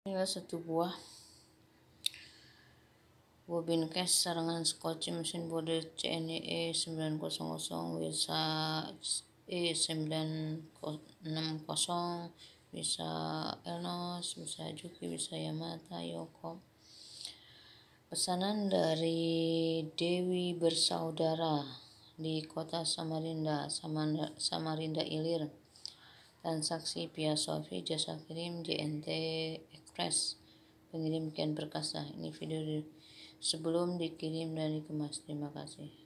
inilah satu buah bobin case sarangan scotch mesin bode CNE 900 bisa E960 bisa Elnos bisa Juki bisa Yamata Yoko pesanan dari Dewi bersaudara di kota Samarinda Samarinda, Samarinda Ilir transaksi via Sofi jasa kirim JNT flash pengirim kian ini video sebelum dikirim dan dikemas terima kasih